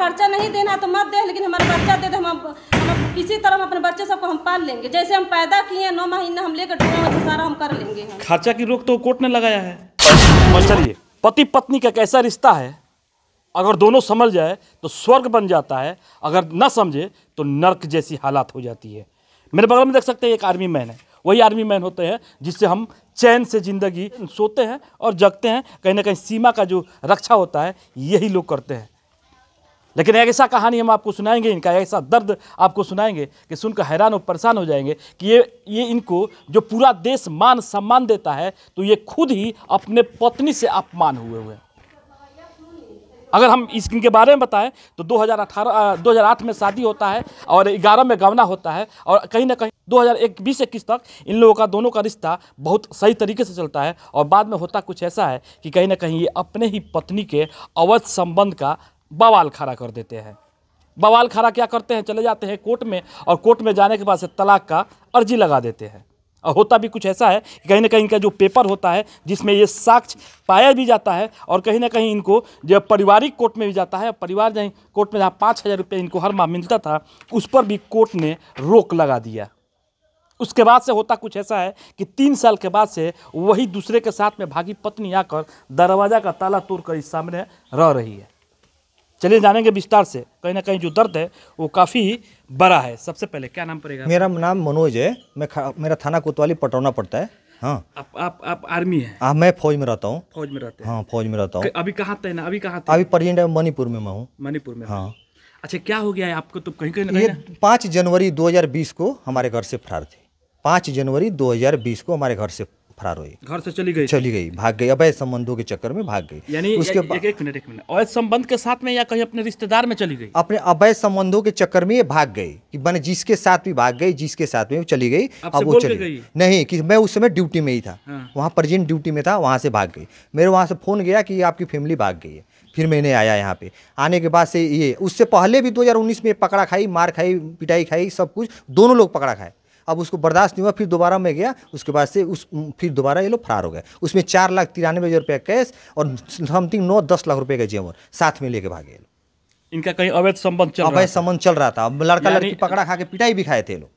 खर्चा नहीं देना तो मत दे लेकिन हमारा बच्चा दे दे तो हम, हम किसी तरह हम अपने बच्चे सबको हम पाल लेंगे जैसे हम पैदा किए हैं नौ महीने हम लेकर सारा हम कर लेंगे खर्चा की रोक तो कोर्ट ने लगाया है पति पत्नी का कैसा रिश्ता है अगर दोनों समझ जाए तो स्वर्ग बन जाता है अगर न समझे तो नर्क जैसी हालात हो जाती है मेरे बगल में देख सकते हैं एक आर्मी मैन है वही आर्मी मैन होते हैं जिससे हम चैन से ज़िंदगी सोते हैं और जगते हैं कहीं ना कहीं सीमा का जो रक्षा होता है यही लोग करते हैं लेकिन ऐसा कहानी हम आपको सुनाएंगे इनका ऐसा दर्द आपको सुनाएंगे कि सुनकर हैरान और परेशान हो जाएंगे कि ये ये इनको जो पूरा देश मान सम्मान देता है तो ये खुद ही अपने पत्नी से अपमान हुए हुए हैं अगर हम इस इनके बारे में बताएं तो 2018 2008 में शादी होता है और 11 में गवना होता है और कहीं ना कहीं 2021 इक्कीस तक इन लोगों का दोनों का रिश्ता बहुत सही तरीके से चलता है और बाद में होता कुछ ऐसा है कि कहीं ना कहीं ये अपने ही पत्नी के अवध संबंध का बवाल खड़ा कर देते हैं बवाल खड़ा क्या करते हैं चले जाते हैं कोर्ट में और कोर्ट में जाने के बाद से तलाक का अर्जी लगा देते हैं और होता भी कुछ ऐसा है कि कहीं ना कहीं इनका जो पेपर होता है जिसमें ये साक्ष्य पाया भी जाता है और कहीं ना कहीं इनको जो पारिवारिक कोर्ट में भी जाता है परिवार जहाँ कोर्ट में जहाँ पाँच हज़ार रुपये इनको हर माह मिलता था उस पर भी कोर्ट ने रोक लगा दिया उसके बाद से होता कुछ ऐसा है कि तीन साल के बाद से वही दूसरे के साथ में भागी पत्नी आकर दरवाज़ा का ताला तोड़ इस सामने रह रही है चलिए जानेंगे विस्तार से कहीं ना कहीं जो दर्द है वो काफ़ी बड़ा है सबसे पहले क्या नाम पड़ेगा मेरा नाम मनोज है मैं मेरा थाना कोतवाली पटौना पड़ता है हाँ आप आप आप आर्मी है आ, हाँ, मैं फौज में रहता हूँ फौज में रहते हैं हाँ फौज में रहता हूँ अभी कहाँ तैनात अभी कहाँ अभी प्रेजेंट है मणिपुर में मैं हूँ मणिपुर में हाँ अच्छा क्या हो गया है आपको तो कहीं कहीं ये पाँच जनवरी दो को हमारे घर से फरार थे पाँच जनवरी दो को हमारे घर से फरार हुई घर से चली गई चली गई भाग गई अवैध संबंधों के चक्कर में भाग गई यानी उसके एक, एक मिनट एक मिनट अवैध संबंध के साथ में या कहीं अपने रिश्तेदार में चली गई अपने अवैध संबंधों के चक्कर में ये भाग गई कि मैंने जिसके साथ भी भाग गई जिसके साथ में चली गई अब वो चली गई नहीं कि मैं उस समय ड्यूटी में ही था हाँ। वहाँ प्रजेंट ड्यूटी में था वहाँ से भाग गई मेरे वहाँ से फ़ोन गया कि आपकी फैमिली भाग गई है फिर मैंने आया यहाँ पे आने के बाद से ये उससे पहले भी 2019 में पकड़ा खाई मार खाई पिटाई खाई सब कुछ दोनों लोग पकड़ा खाए अब उसको बर्दाश्त नहीं हुआ फिर दोबारा में गया उसके बाद से उस फिर दोबारा ये लोग फरार हो गए उसमें चार लाख तिरानवे हज़ार रुपये कैश और समथिंग नौ दस लाख रुपये का जेवर साथ में लेके भागे लोग इनका कहीं अवैध संबंध चल अवैध संबंध चल रहा था लड़का लड़की पकड़ा खा के पिटाई भी खाए थे लोग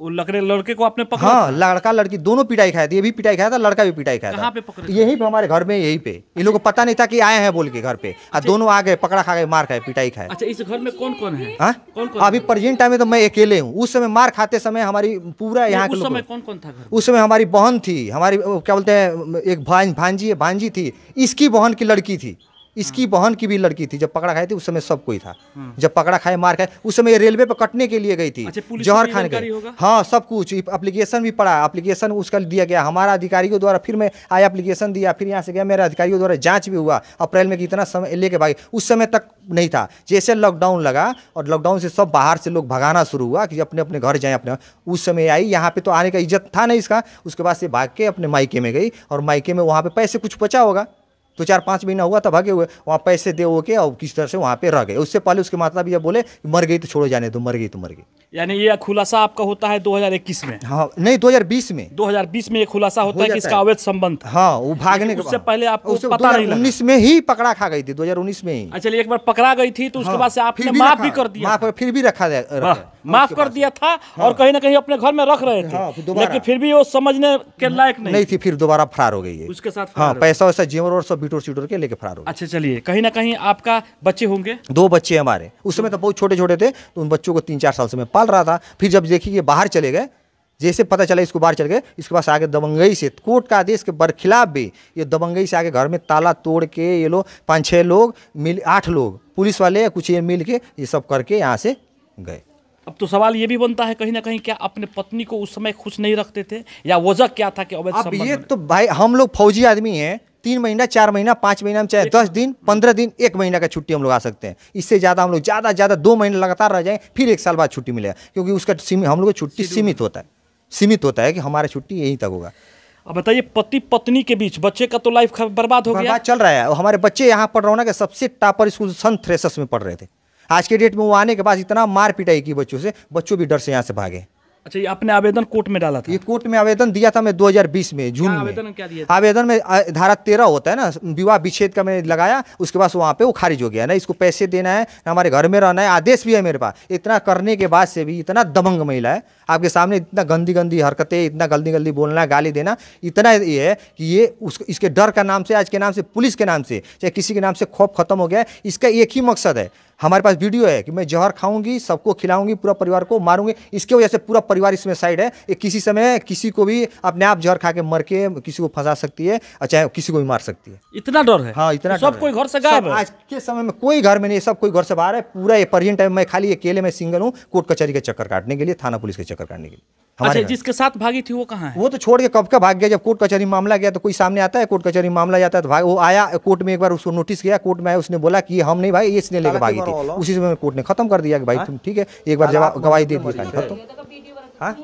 वो लकड़े लड़के को आपने पकड़ा हाँ लड़का लड़की दोनों पिटाई खाया था ये भी पिटाई खाया था लड़का भी पिटाई खाया था पे पकड़े यही पे हमारे घर में यही पे इन लोगों को पता नहीं था कि आए हैं बोल के घर पे आ अच्छा। दोनों आ गए पकड़ा खा गए मार खाए पिटाई खाए अच्छा इस घर में कौन कौन है आ? हाँ? कौन कौन अभी प्रेजेंट टाइम में तो मैं अकेले हूँ उस समय मार खाते समय हमारी पूरा यहाँ समय कौन कौन था उस समय हमारी बहन थी हमारी क्या बोलते हैं एक भांजी भांजी थी इसकी बहन की लड़की थी इसकी हाँ। बहन की भी लड़की थी जब पकड़ा खाई थी उस समय सब कोई था हाँ। जब पकड़ा खाए मार खाए उस समय रेलवे पर कटने के लिए गई थी अच्छा, जौहर खान गई हाँ सब कुछ अप्लीकेशन भी पड़ा अप्लीकेशन उसका दिया गया हमारा अधिकारियों द्वारा फिर मैं आया अप्लीकेशन दिया फिर यहाँ से गया मेरे अधिकारियों द्वारा जाँच भी हुआ अप्रैल में कितना समय लेके भागे उस समय तक नहीं था जैसे लॉकडाउन लगा और लॉकडाउन से सब बाहर से लोग भगाना शुरू हुआ कि अपने अपने घर जाएं अपने उस समय आई यहाँ पे तो आने का इज्जत था ना इसका उसके बाद से भाग के अपने मायके में गई और मायके में वहाँ पे पैसे कुछ बचा होगा तो चार पाँच महीना हुआ था भागे हुए वहाँ पैसे दे हो के और किस तरह से वहाँ पे रह गए उससे पहले उसके माता भैया बोले मर गई तो छोड़ो जाने दो मर गई तो मर गई यानी ये खुलासा आपका होता है 2021 में हाँ नहीं 2020 में 2020 में ये खुलासा होता है कि इसका अवैध संबंध हाँ वो भागने के उससे पहले आपको उससे पता नहीं उन्नीस में ही पकड़ा खा गई थी 2019 में ही अच्छा एक बार पकड़ा गई थी तो उसके हाँ, बाद से आपने माफ भी कर दिया फिर भी रखा माफ कर दिया था हाँ। और कहीं ना कहीं अपने घर में रख रहे थे हाँ, लेकिन फिर भी वो समझने के लायक नहीं थी फिर दोबारा फरार हो गई है उसके साथ पैसा वैसा जीवन और सब बिटोर सीटोर के लेके फरार हो अच्छा चलिए कहीं ना कहीं आपका बच्चे होंगे दो बच्चे हमारे उस समय तो बहुत छोटे छोटे थे तो उन बच्चों को तीन चार साल से मैं पाल रहा था फिर जब देखिए ये बाहर चले गए जैसे पता चला इसको बाहर चल गए इसके पास आगे दबंगई से कोर्ट का आदेश के बरखिलाफ भी ये दबंगई से आगे घर में ताला तोड़ के ये लोग पाँच छः लोग मिल आठ लोग पुलिस वाले या कुछ ये मिल के ये सब करके यहाँ से गए अब तो सवाल ये भी बनता है कहीं ना कहीं क्या अपने पत्नी को उस समय खुश नहीं रखते थे या वजह क्या था कि अब ये तो भाई हम लोग फौजी आदमी हैं तीन महीना चार महीना पाँच महीना में चाहे दस दिन पंद्रह दिन एक महीना का छुट्टी हम लोग आ सकते हैं इससे ज़्यादा हम लोग ज़्यादा ज़्यादा दो महीने लगातार रह जाएँ फिर एक साल बाद छुट्टी मिलेगा क्योंकि उसका हम लोग छुट्टी सीमित होता है सीमित होता है कि हमारा छुट्टी यहीं तक होगा अब बताइए पति पत्नी के बीच बच्चे का तो लाइफ बर्बाद हो गया चल रहा है हमारे बच्चे यहाँ पढ़ रहे रहा के सबसे टॉपर स्कूल सन थ्रेसस में पढ़ रहे थे आज के डेट में वो आने के बाद इतना मार पिटाई की बच्चों से बच्चों भी डर से यहाँ से भागे अच्छा ये आपने आवेदन कोर्ट में डाला था ये कोर्ट में आवेदन दिया था मैं 2020 में जून में आवेदन में धारा तेरह होता है ना विवाह विच्छेद का मैंने लगाया उसके बाद वहाँ पे वो खारिज हो गया ना इसको पैसे देना है ना हमारे घर में रहना है आदेश भी है मेरे पास इतना करने के बाद से भी इतना दबंग महिला है आपके सामने इतना गंदी गंदी हरकतें इतना गंदी गंदी बोलना गाली देना इतना ये है कि ये उस इसके डर का नाम से आज के नाम से पुलिस के नाम से चाहे किसी के नाम से खौफ खत्म हो गया इसका एक ही मकसद है हमारे पास वीडियो है कि मैं जहर खाऊंगी सबको खिलाऊंगी पूरा परिवार को मारूंगी इसके वजह से पूरा परिवार इसमें साइड है ये किसी समय किसी को भी अपने आप जहर खा के मर के किसी को फंसा सकती है और चाहे किसी को भी मार सकती है इतना डर है हाँ इतना तो सब कोई घर से गायब आज के समय में कोई घर में नहीं सब कोई घर से बाहर है पूरा ये पर्यटन टाइम मैं खाली अकेले में सिंगल हूँ कोर्ट कचहरी के चक्कर काटने के लिए थाना पुलिस के चक्कर काटने के लिए अच्छा जिसके साथ भागी थी वो कहाँ है वो तो छोड़ के कब का भाग गया जब कोर्ट कचहरी मामला गया तो कोई सामने आता है कोर्ट कचहरी मामला जाता है तो भाग वो आया कोर्ट में एक बार उसको नोटिस गया कोर्ट में आया उसने बोला कि हम नहीं भाई इसने लेकर भागी थी उसी समय कोर्ट ने खत्म कर दिया कि भाई हाँ? तुम ठीक है एक बार जवाब गवाही दे दी खत्म हाँ?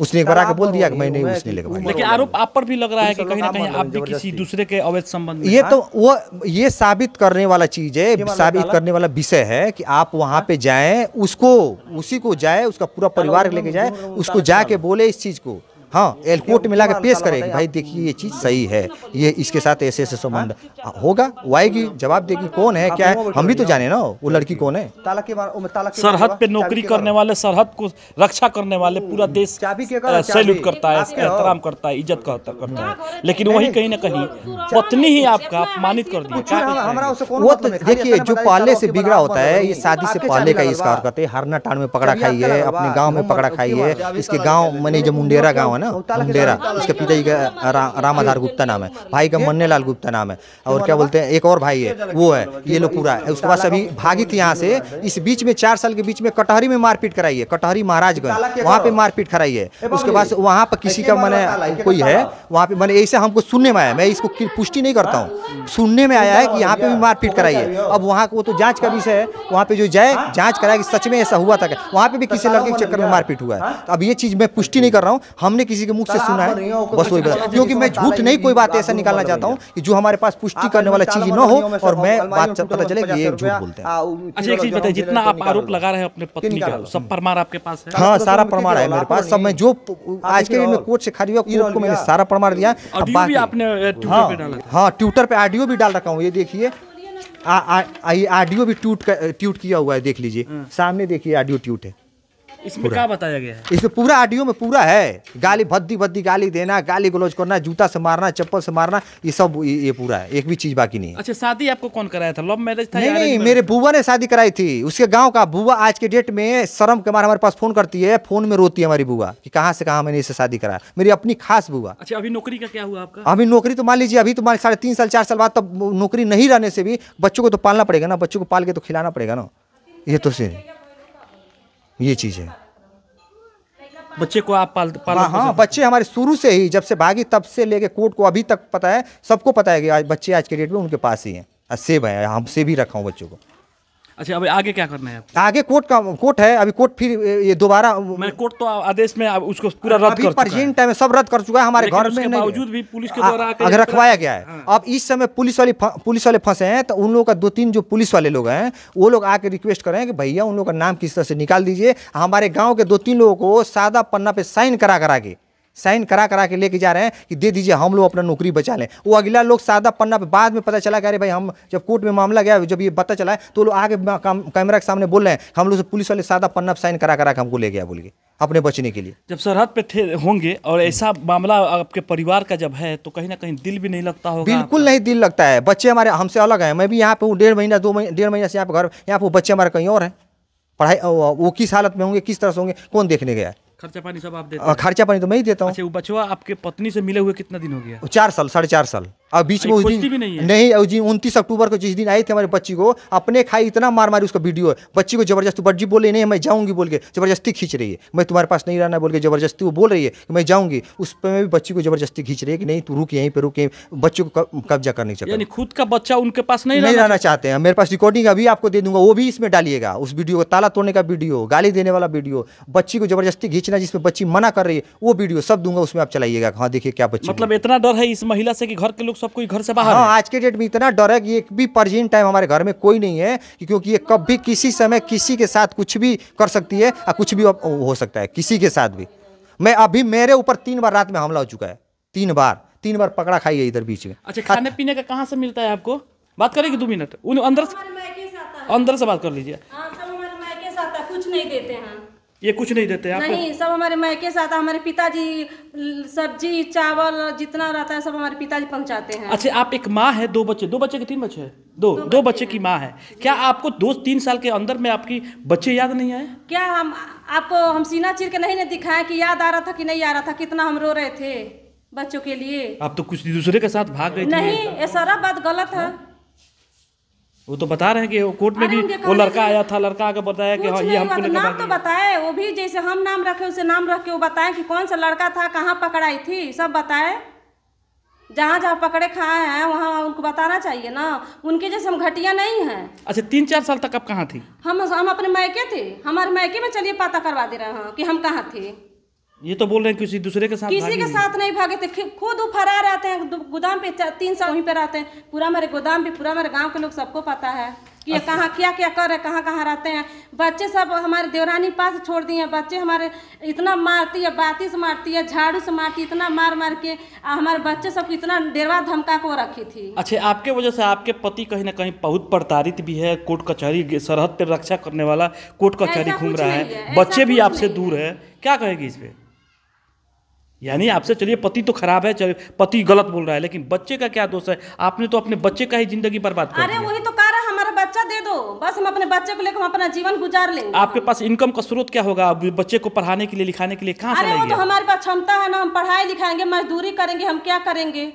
उसने एक बार आके बोल दिया कि मैं नहीं उसने लेकर लेकिन आरोप आप पर भी लग रहा है कि कहीं ना कहीं आप भी किसी दूसरे के अवैध संबंध ये तो वो ये साबित करने वाला चीज है साबित करने वाला विषय है कि आप वहाँ पे जाए उसको उसी को जाए उसका पूरा परिवार लेके जाए उसको जाके बोले इस चीज को हाँ कोर्ट में ला कर पेश करेगी भाई देखिए ये चीज़ सही है ये इसके साथ ऐसे ऐसे संबंध हाँ, होगा वो आएगी जवाब देगी कौन है क्या है हम भी तो जाने ना वो लड़की कौन है सरहद पे नौकरी करने वाले सरहद को रक्षा करने वाले पूरा देश सैल्यूट करता है एहतराम करता है इज्जत करता है हाँ, लेकिन वही कहीं ना कहीं पत्नी ही आपका अपमानित कर दिया वो तो देखिए जो पहले से बिगड़ा होता है ये शादी से पहले का इसका करते हैं हरना टाण में पकड़ा खाई है अपने गाँव में पकड़ा खाई है इसके गाँव मैंने जो मुंडेरा गाँव है है ना डेरा उसके पिताजी का रा, राम आधार गुप्ता नाम है भाई का मन्ने लाल गुप्ता नाम है और क्या बोलते हैं एक और भाई है वो है ये लोग पूरा है उसके बाद सभी भागित यहाँ से इस बीच में चार साल के बीच में कटहरी में मारपीट कराई है कटहरी महाराजगंज वहाँ पे मारपीट कराई है उसके बाद वहाँ पर किसी का मैंने कोई है वहाँ पे मैंने ऐसे हमको सुनने में आया मैं इसको पुष्टि नहीं करता हूँ सुनने में आया है कि यहाँ पे भी मारपीट कराई है अब वहाँ वो तो जाँच का विषय है वहाँ पे जो जाए जाँच कराए कि सच में ऐसा हुआ था वहाँ पे भी किसी लड़के के चक्कर में मारपीट हुआ है अब ये चीज़ मैं पुष्टि नहीं कर रहा हूँ हमने किसी के मुख से सुना है बस वही बता तो क्योंकि मैं झूठ नहीं कोई बात ऐसा निकालना चाहता हूँ कि जो हमारे पास पुष्टि करने वाला चीज न हो और मैं बात पता चले कि ये झूठ बोलते हैं हाँ, अच्छा एक चीज बताइए जितना आप आरोप लगा रहे हैं अपने पत्नी का सब प्रमाण आपके पास है हाँ सारा प्रमाण है मेरे पास सब मैं जो आज के दिन में कोर्ट से खारिज हुआ को मैंने सारा प्रमाण दिया हाँ ट्विटर पे ऑडियो हाँ, भी डाल रखा हूँ ये देखिए आ, आ, ऑडियो भी ट्यूट ट्यूट किया हुआ है देख लीजिए सामने देखिए ऑडियो ट्यूट है इसमें क्या बताया गया है इसमें पूरा ऑडियो में पूरा है गाली भद्दी भद्दी गाली देना गाली गलोज करना जूता से मारना चप्पल से मारना ये सब ये पूरा है एक भी चीज बाकी नहीं अच्छा शादी आपको कौन कराया था लव मैरिज था नहीं, नहीं मेरे बुआ ने शादी कराई थी उसके गाँव का बुआ आज के डेट में शर्म के मारे हमारे पास फोन करती है फोन में रोती है हमारी बुआ की कहाँ से कहा मैंने इसे शादी कराया मेरी अपनी खास बुआ अच्छा अभी नौकरी का क्या हुआ आपका अभी नौकरी तो मान लीजिए अभी तो साढ़े तीन साल चार साल बाद तब नौकरी नहीं रहने से भी बच्चों को तो पालना पड़ेगा ना बच्चों को पाल के तो खिलाना पड़ेगा ना ये तो सीन ये चीज़ है बच्चे को आप पाल पाल हाँ, हाँ बच्चे हमारे शुरू से ही जब से भागी तब से लेके कोर्ट को अभी तक पता है सबको पता है कि आज बच्चे आज के डेट में उनके पास ही हैं सेब है हमसे भी रखा हूँ बच्चों को अच्छा अभी आगे क्या करना है आगे कोर्ट का कोर्ट है अभी कोर्ट फिर ये दोबारा मैं कोर्ट तो आदेश में उसको पूरा रद्द कर चुका है सब रद्द कर चुका है हमारे घर में बावजूद भी पुलिस के द्वारा अगर रखवाया गया है हाँ। अब इस समय पुलिस वाली पुलिस वाले फंसे हैं तो उन लोगों का दो तीन जो पुलिस वाले लोग हैं वो लोग आके रिक्वेस्ट करें कि भैया उन लोगों का नाम किस तरह से निकाल दीजिए हमारे गाँव के दो तीन लोगों को सादा पन्ना पे साइन करा करा के साइन करा करा के लेके जा रहे हैं कि दे दीजिए हम लोग अपना नौकरी बचा लें वो अगला लोग सादा पन्ना पे बाद में पता चला कि अरे भाई हम जब कोर्ट में मामला गया जब ये पता चला है तो लोग आगे कैमरा के सामने बोल रहे हैं हम लोग से पुलिस वाले सादा पन्ना पे साइन करा करा के हमको ले गया बोल के अपने बचने के लिए जब सरहद पे थे होंगे और ऐसा मामला आपके परिवार का जब है तो कहीं ना कहीं दिल भी नहीं लगता होगा बिल्कुल नहीं दिल लगता है बच्चे हमारे हमसे अलग हैं मैं भी यहाँ पे हूँ डेढ़ महीना दो महीना डेढ़ महीना से यहाँ पे घर यहाँ पे बच्चे हमारे कहीं और हैं पढ़ाई वो किस हालत में होंगे किस तरह से होंगे कौन देखने गया है खर्चा पानी सब आप देते खर्चा पानी तो मैं ही देता हूँ अच्छा, बचवा आपके पत्नी से मिले हुए कितना दिन हो गया चार साल साढ़े चार साल और बीच में उस दिन नहीं, है। नहीं उस दिन उनतीस अक्टूबर को जिस दिन आई थे हमारे बच्ची को अपने खाई इतना मार मारी उसका वीडियो है बच्ची को जबरदस्ती बच्ची बोले नहीं मैं जाऊंगी बोल के जबरदस्ती खींच रही है मैं तुम्हारे पास नहीं रहना बोल के जबरदस्ती वो बोल रही है कि मैं जाऊंगी उस पर भी बच्ची को जबरदस्ती खींच रही है कि नहीं तू रुक यहीं पर रुक बच्चों को कब्जा करने चाहिए खुद का बच्चा उनके पास नहीं नहीं रहना चाहते हैं मेरे पास रिकॉर्डिंग अभी आपको दे दूंगा वो भी इसमें डालिएगा उस वीडियो को ताला तोड़ने का वीडियो गाली देने वाला वीडियो बच्ची को जबरदस्ती खींचना जिसमें बच्ची मना कर रही है वो वीडियो सब दूंगा उसमें आप चलाइएगा हाँ देखिए क्या बच्ची मतलब इतना डर है इस महिला से कि घर के लोग सब कोई घर से बाहर हाँ, आज के डेट में इतना डर है कि एक भी परजीन टाइम हमारे घर में कोई नहीं है क्योंकि ये कब भी किसी समय किसी के साथ कुछ भी कर सकती है और कुछ भी हो सकता है किसी के साथ भी मैं अभी मेरे ऊपर तीन बार रात में हमला हो चुका है तीन बार तीन बार पकड़ा खाई है इधर बीच में अच्छा खाने पीने का कहाँ से मिलता है आपको बात करेगी दो मिनट अंदर से अंदर से बात कर लीजिए हाँ, कुछ नहीं देते हैं ये कुछ नहीं देते आप नहीं सब हमारे से साथ हमारे पिताजी सब्जी चावल जितना रहता है सब हमारे पिताजी पहुंचाते हैं अच्छा आप एक माँ है दो बच्चे दो बच्चे के तीन बच्चे हैं दो दो, दो बच्चे की माँ है क्या आपको दो तीन साल के अंदर में आपकी बच्चे याद नहीं आए क्या हम आपको हम सीना चीर के नहीं ने दिखाया कि याद आ रहा था कि नहीं आ रहा था कितना हम रो रहे थे बच्चों के लिए आप तो कुछ दूसरे के साथ भाग गए नहीं ये सारा बात गलत है हाँ। वो तो बता रहे हैं कि कोर्ट में भी वो लड़का आया था लड़का आकर बताया कि हाँ ये हमको तो नाम तो बताए वो भी जैसे हम नाम रखे उसे नाम रख के वो बताए कि कौन सा लड़का था कहाँ पकड़ाई थी सब बताए जहाँ जहाँ पकड़े खाए हैं वहाँ उनको बताना चाहिए ना उनके जैसे हम घटिया नहीं हैं अच्छा तीन चार साल तक आप कहाँ थी हम हम अपने मायके थे हमारे मायके में चलिए पता करवा दे रहे हैं कि हम कहाँ थे ये तो बोल रहे हैं किसी दूसरे के साथ किसी के साथ नहीं भागे थे खुद वो फरार आते हैं गोदाम पे तीन साल वहीं पे रहते हैं पूरा मेरे गोदाम भी पूरा मेरे गांव के लोग सबको पता है कि अच्छा। कहाँ क्या क्या कर रहे कहाँ कहाँ रहते हैं बच्चे सब हमारे देवरानी पास छोड़ दिए हैं बच्चे हमारे इतना मारती है बाती से मारती है झाड़ू से मारती इतना मार मार के हमारे बच्चे सब इतना डेरवा धमका को रखी थी अच्छा आपके वजह से आपके पति कहीं ना कहीं बहुत प्रताड़ित भी है कोर्ट कचहरी सरहद पर रक्षा करने वाला कोर्ट कचहरी घूम रहा है बच्चे भी आपसे दूर है क्या कहेगी इस पर यानी आपसे चलिए पति तो खराब है चलिए पति गलत बोल रहा है लेकिन बच्चे का क्या दोष है आपने तो अपने बच्चे का ही जिंदगी बर्बाद कर अरे वही तो कह रहा है हमारा बच्चा दे दो बस हम अपने बच्चे को लेकर अपना जीवन गुजार लेंगे आपके पास इनकम का स्रोत क्या होगा बच्चे को पढ़ाने के लिए लिखाने के लिए कहाँ तो हमारे पास क्षमता है ना हम पढ़ाई लिखाएंगे मजदूरी करेंगे हम क्या करेंगे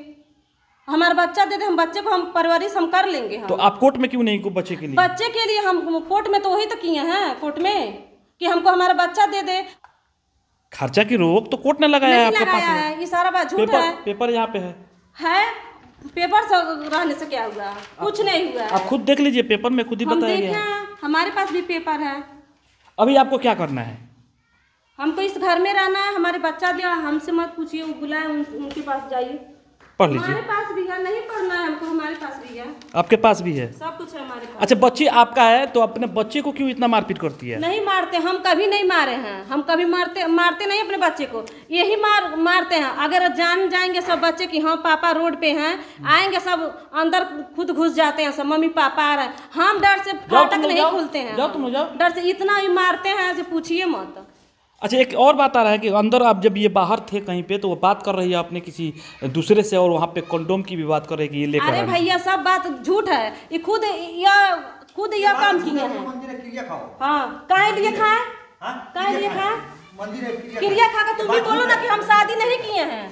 हमारा बच्चा दे दे हम बच्चे को हम परवरिश हम कर लेंगे तो आप कोर्ट में क्यों नहीं को बच्चे के लिए बच्चे के लिए हम कोर्ट में तो वही तो किए हैं कोर्ट में कि हमको हमारा बच्चा दे दे खर्चा की रोक तो कोर्ट ने लगाया है आपके लगाया पास है ये सारा बात झूठ है पेपर यहाँ पे है है पेपर से रहने से क्या हुआ कुछ नहीं हुआ आप खुद देख लीजिए पेपर में खुद ही बताया गया है। हमारे पास भी पेपर है अभी आपको क्या करना है हमको इस घर में रहना है हमारे बच्चा दिया हमसे मत पूछिए वो बुलाए उनके पास जाइए पढ़ लीजिए हमारे पास भी है नहीं पढ़ना है हमको हमारे पास भी है आपके पास भी है सब कुछ है हमारे पास अच्छा बच्चे आपका है तो अपने बच्चे को क्यों इतना मारपीट करती है नहीं मारते हम कभी नहीं मारे हैं हम कभी मारते मारते नहीं अपने बच्चे को यही मार मारते हैं अगर जान जाएंगे सब बच्चे कि हाँ पापा रोड पे हैं आएंगे सब अंदर खुद घुस जाते हैं सब मम्मी पापा आ रहे हैं हम डर से फाटक नहीं खुलते हैं डर से इतना ही मारते हैं पूछिए मत अच्छा एक और बात आ रहा है कि अंदर आप जब ये बाहर थे कहीं पे तो वो बात कर रही है आपने किसी दूसरे से और वहाँ पे कंडोम की भी बात कर रही है कि ये लेकर अरे भैया सब बात झूठ है ये खुद यह खुद यह काम किया है हाँ कहे लिए खाए हाँ? कहे लिए खाए खाकर तुम भी बोलो ना कि हम शादी नहीं किए हैं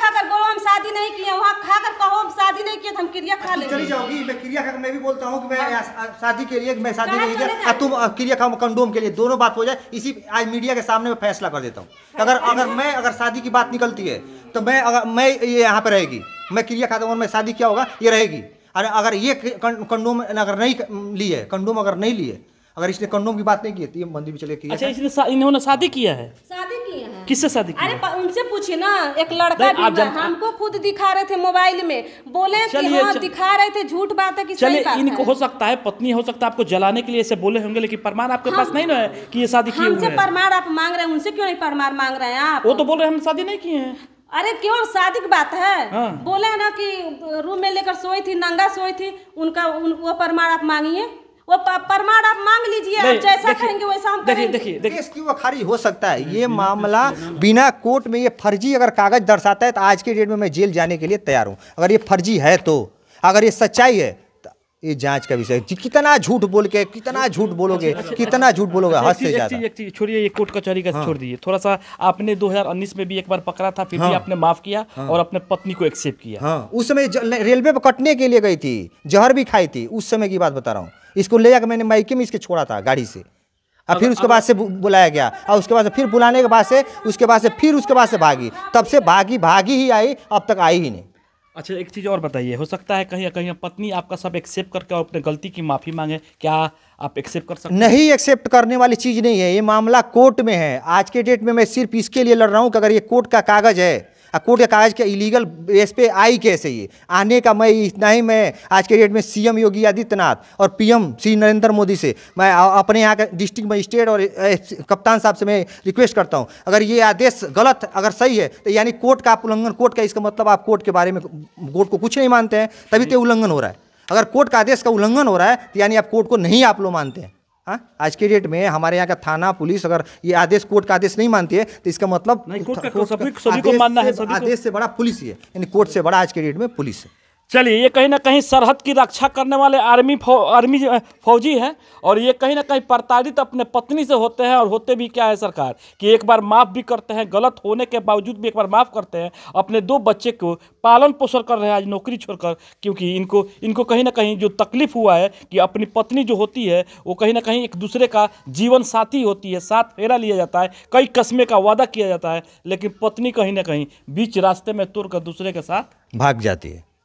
खाकर बोलो हम शादी नहीं किए वहाँ खाकर कहो हम शादी नहीं किए तो हम खा लेंगे चली जाओगी मैं खाकर मैं भी बोलता हूँ कि मैं हाँ। शादी के लिए मैं शादी नहीं किया तुम खाओ कंडोम के लिए दोनों बात हो जाए इसी आज मीडिया के सामने मैं फैसला कर देता हूँ अगर अगर मैं अगर शादी की बात निकलती है तो मैं अगर मैं ये यहाँ पर रहेगी मैं क्रिया खाता हूँ मैं शादी क्या होगा ये रहेगी अरे अगर ये कंडोम अगर नहीं लिए कंडोम अगर नहीं लिए अगर इसने कंडोम की बात नहीं की थी तो मंदिर में चले अच्छा इसने इन्होंने शादी किया है शादी किया है किससे शादी अरे उनसे पूछिए ना एक लड़का भी हमको खुद दिखा रहे थे मोबाइल में बोले कि हाँ दिखा रहे थे झूठ बात है कि चलिए इनको हो सकता है पत्नी हो सकता है आपको जलाने के लिए ऐसे बोले होंगे लेकिन प्रमाण आपके पास नहीं ना है कि ये शादी की हुए प्रमाण आप मांग रहे हैं उनसे क्यों नहीं प्रमाण मांग रहे हैं आप वो तो बोल रहे हम शादी नहीं किए हैं अरे क्यों शादी की बात है हाँ। बोला है ना कि रूम में लेकर सोई थी नंगा सोई थी उनका उन, वो प्रमाण आप मांगिए वो प्रमाण आप मांग लीजिए जैसा कहेंगे वैसा हम देखिए देखिए इसकी वो खारिज हो सकता है ये मामला बिना कोर्ट में ये फर्जी अगर कागज दर्शाता है तो आज के डेट में मैं जेल जाने के लिए तैयार हूँ अगर ये फर्जी है तो अगर ये सच्चाई है तो ये जांच का विषय कितना झूठ बोल के कितना अच्छा, झूठ बोलोगे अच्छा, अच्छा, कितना झूठ बोलोगे हद से ज्यादा एक चीज छोड़िए ये कोर्ट कचहरी का हाँ। छोड़ दीजिए थोड़ा सा आपने 2019 में भी एक बार पकड़ा था फिर हाँ। भी आपने माफ किया हाँ। और अपने पत्नी को एक्सेप्ट किया हाँ, उस समय रेलवे पर कटने के लिए गई थी जहर भी खाई थी उस समय की बात बता रहा हूँ इसको ले जाकर मैंने माइके में इसके छोड़ा था गाड़ी से और फिर उसके बाद से बुलाया गया और उसके बाद से फिर बुलाने के बाद से उसके बाद से फिर उसके बाद से भागी तब से भागी भागी ही आई अब तक आई ही नहीं अच्छा एक चीज़ और बताइए हो सकता है कहीं कहीं पत्नी आपका सब एक्सेप्ट करके और अपने गलती की माफ़ी मांगे क्या आप एक्सेप्ट कर सकते नहीं एक्सेप्ट करने वाली चीज़ नहीं है ये मामला कोर्ट में है आज के डेट में मैं सिर्फ इसके लिए लड़ रहा हूँ कि अगर ये कोर्ट का कागज़ है कोर्ट के कागज के इलीगल बेस पे आई कैसे ये आने का मैं इतना ही मैं आज के डेट में सीएम योगी आदित्यनाथ और पीएम श्री नरेंद्र मोदी से मैं अपने यहाँ के डिस्ट्रिक्ट मजिस्ट्रेट और कप्तान साहब से मैं रिक्वेस्ट करता हूँ अगर ये आदेश गलत अगर सही है तो यानी कोर्ट का उल्लंघन कोर्ट का इसका मतलब आप कोर्ट के बारे में कोर्ट को कुछ नहीं मानते हैं तभी तो उल्लंघन हो रहा है अगर कोर्ट का आदेश का उल्लंघन हो रहा है तो यानी आप कोर्ट को नहीं आप लोग मानते हैं हाँ आज के डेट में हमारे यहाँ का थाना पुलिस अगर ये आदेश कोर्ट का आदेश नहीं मानती है तो इसका मतलब नहीं कोर्ट का, सभी, सभी को मानना है आदेश से बड़ा पुलिस ही है यानी कोर्ट से बड़ा आज के डेट में पुलिस है चलिए ये कहीं ना कहीं सरहद की रक्षा करने वाले आर्मी फौ, आर्मी फौजी हैं और ये कहीं ना कहीं प्रताड़ित अपने पत्नी से होते हैं और होते भी क्या है सरकार कि एक बार माफ़ भी करते हैं गलत होने के बावजूद भी एक बार माफ़ करते हैं अपने दो बच्चे को पालन पोषण कर रहे हैं आज नौकरी छोड़कर क्योंकि इनको इनको कहीं ना कहीं जो तकलीफ हुआ है कि अपनी पत्नी जो होती है वो कहीं ना कहीं एक दूसरे का जीवन साथी होती है साथ फेरा लिया जाता है कई कस्मे का वादा किया जाता है लेकिन पत्नी कहीं ना कहीं बीच रास्ते में तोड़कर दूसरे के साथ भाग जाती है